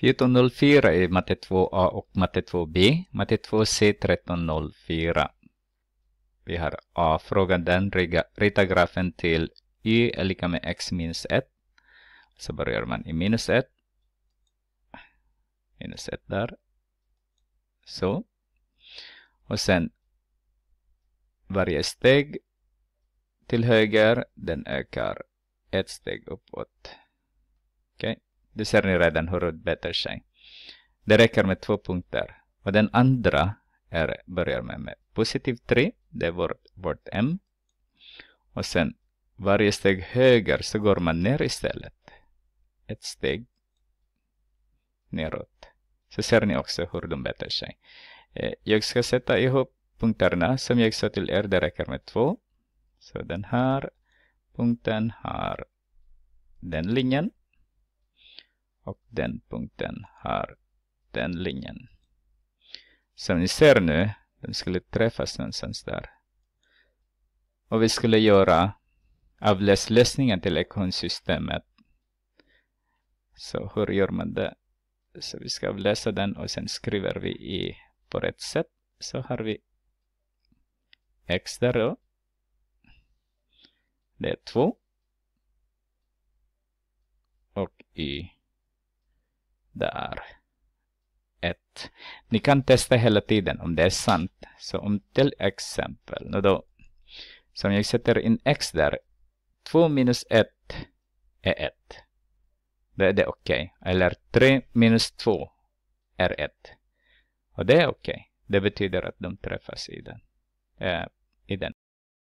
1404 är matte 2a och matte 2b. Matte 2c 1304. Vi har a-frågan den rita grafen till y är lika med x minus 1. Så börjar man i minus 1. Minus 1 där. Så. Och sen varje steg till höger, den ökar ett steg uppåt. Okej. Okay det ser ni redan hur rött beter sig. Det räcker med två punkter. Och den andra är, börjar med, med positiv 3, det är vårt, vårt M. Och sen varje steg höger så går man ner istället. Ett steg neråt. Så ser ni också hur de beter sig. Eh, jag ska sätta ihop punkterna som jag sa till er, det räcker med två. Så den här punkten har den linjen och den punkten har den linjen. Som ni ser nu, den skulle träffas någonstans där. Och vi skulle göra avläslösningen till lektionssystemet. Så hur gör man det? Så vi ska avläsa den och sen skriver vi i på rätt sätt. Så har vi x där då. Det är 2. Och i där. Ett. Ni kan testa hela tiden om det är sant. Så om till exempel, nu då, som jag sätter in x där, 2 minus 1 är 1. Då är det okej. Okay. Eller 3 minus 2 är 1. Och det är okej. Okay. Det betyder att de träffas i den. Äh, i den.